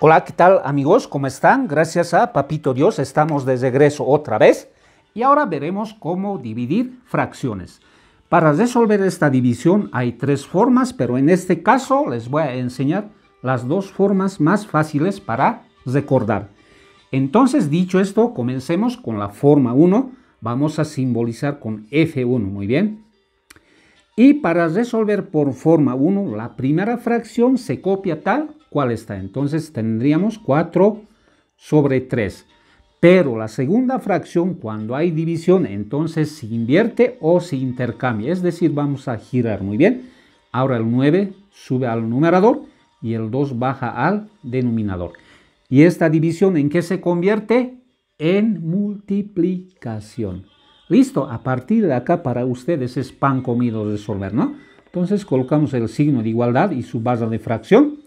Hola, ¿qué tal amigos? ¿Cómo están? Gracias a Papito Dios estamos de regreso otra vez y ahora veremos cómo dividir fracciones. Para resolver esta división hay tres formas, pero en este caso les voy a enseñar las dos formas más fáciles para recordar. Entonces, dicho esto, comencemos con la forma 1. Vamos a simbolizar con F1, muy bien. Y para resolver por forma 1, la primera fracción se copia tal ¿cuál está? Entonces tendríamos 4 sobre 3. Pero la segunda fracción, cuando hay división, entonces se invierte o se intercambia. Es decir, vamos a girar muy bien. Ahora el 9 sube al numerador y el 2 baja al denominador. ¿Y esta división en qué se convierte? En multiplicación. Listo, a partir de acá para ustedes es pan comido resolver, ¿no? Entonces colocamos el signo de igualdad y su base de fracción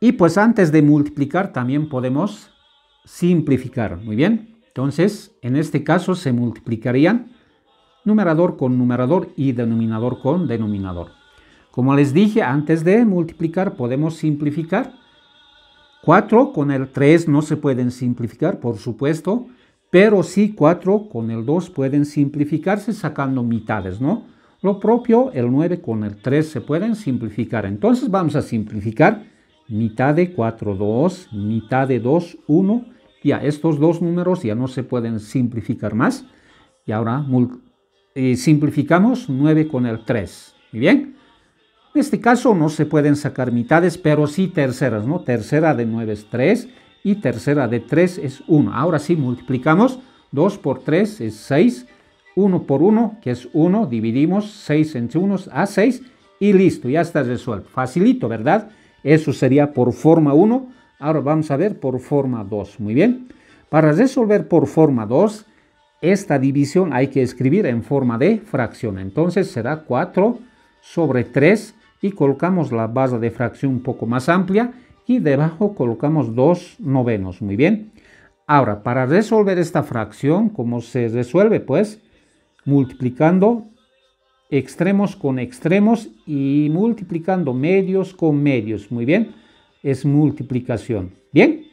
y pues antes de multiplicar también podemos simplificar. Muy bien. Entonces, en este caso se multiplicarían numerador con numerador y denominador con denominador. Como les dije, antes de multiplicar podemos simplificar. 4 con el 3 no se pueden simplificar, por supuesto, pero sí 4 con el 2 pueden simplificarse sacando mitades, ¿no? Lo propio, el 9 con el 3 se pueden simplificar. Entonces vamos a simplificar mitad de 4, 2, mitad de 2, 1. Ya, estos dos números ya no se pueden simplificar más. Y ahora eh, simplificamos 9 con el 3. Muy bien. En este caso no se pueden sacar mitades, pero sí terceras, ¿no? Tercera de 9 es 3 y tercera de 3 es 1. Ahora sí multiplicamos 2 por 3 es 6, 1 por 1 que es 1, dividimos 6 entre 1 a 6 y listo, ya está resuelto. Facilito, ¿verdad? Eso sería por forma 1. Ahora vamos a ver por forma 2. Muy bien. Para resolver por forma 2, esta división hay que escribir en forma de fracción. Entonces será 4 sobre 3 y colocamos la base de fracción un poco más amplia y debajo colocamos 2 novenos. Muy bien. Ahora, para resolver esta fracción, ¿cómo se resuelve? Pues multiplicando extremos con extremos y multiplicando medios con medios. Muy bien, es multiplicación. Bien.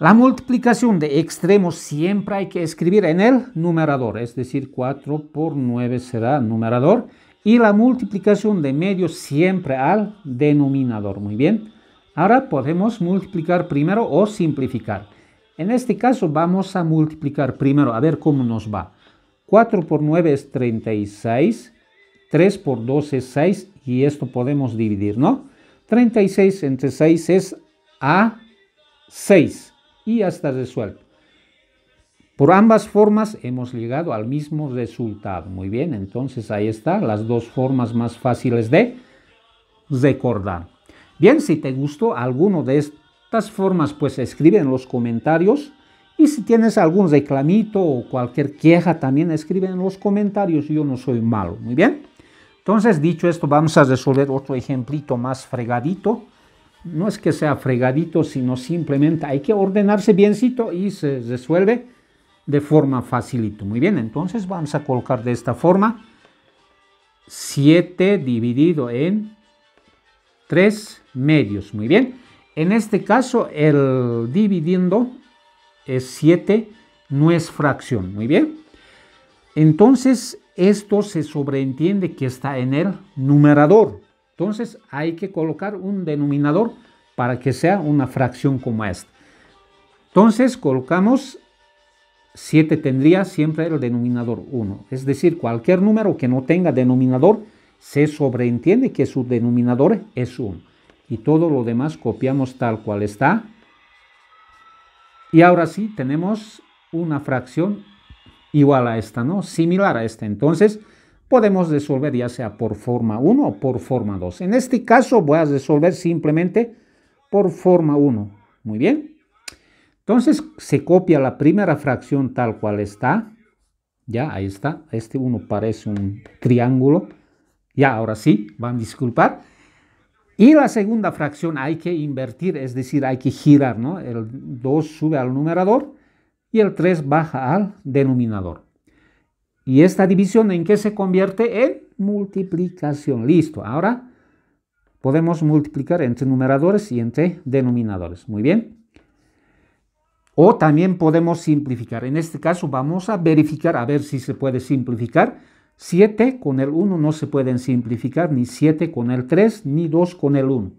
La multiplicación de extremos siempre hay que escribir en el numerador, es decir, 4 por 9 será numerador. Y la multiplicación de medios siempre al denominador. Muy bien. Ahora podemos multiplicar primero o simplificar. En este caso vamos a multiplicar primero, a ver cómo nos va. 4 por 9 es 36, 3 por 2 es 6 y esto podemos dividir, ¿no? 36 entre 6 es A6 y ya está resuelto. Por ambas formas hemos llegado al mismo resultado. Muy bien, entonces ahí está, las dos formas más fáciles de recordar. Bien, si te gustó alguno de estas formas, pues escribe en los comentarios y si tienes algún reclamito o cualquier queja, también escribe en los comentarios. Yo no soy malo. Muy bien. Entonces, dicho esto, vamos a resolver otro ejemplito más fregadito. No es que sea fregadito, sino simplemente hay que ordenarse biencito y se resuelve de forma facilito. Muy bien, entonces vamos a colocar de esta forma 7 dividido en 3 medios. Muy bien, en este caso el dividiendo es 7, no es fracción. Muy bien. Entonces, esto se sobreentiende que está en el numerador. Entonces, hay que colocar un denominador para que sea una fracción como esta. Entonces, colocamos 7 tendría siempre el denominador 1. Es decir, cualquier número que no tenga denominador, se sobreentiende que su denominador es 1. Y todo lo demás copiamos tal cual está y ahora sí tenemos una fracción igual a esta, ¿no? Similar a esta. Entonces podemos resolver ya sea por forma 1 o por forma 2. En este caso voy a resolver simplemente por forma 1. Muy bien. Entonces se copia la primera fracción tal cual está. Ya, ahí está. Este 1 parece un triángulo. Ya, ahora sí, van a disculpar. Y la segunda fracción hay que invertir, es decir, hay que girar, ¿no? El 2 sube al numerador y el 3 baja al denominador. ¿Y esta división en qué se convierte? En multiplicación. Listo. Ahora podemos multiplicar entre numeradores y entre denominadores. Muy bien. O también podemos simplificar. En este caso vamos a verificar a ver si se puede simplificar 7 con el 1 no se pueden simplificar, ni 7 con el 3, ni 2 con el 1.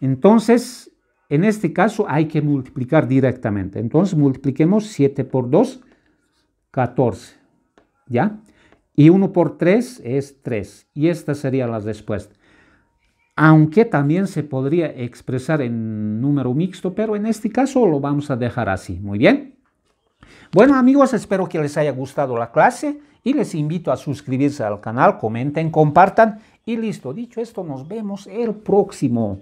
Entonces, en este caso hay que multiplicar directamente. Entonces, multipliquemos 7 por 2, 14. ¿Ya? Y 1 por 3 es 3. Y esta sería la respuesta. Aunque también se podría expresar en número mixto, pero en este caso lo vamos a dejar así. Muy bien. Bueno amigos, espero que les haya gustado la clase y les invito a suscribirse al canal, comenten, compartan y listo. Dicho esto, nos vemos el próximo.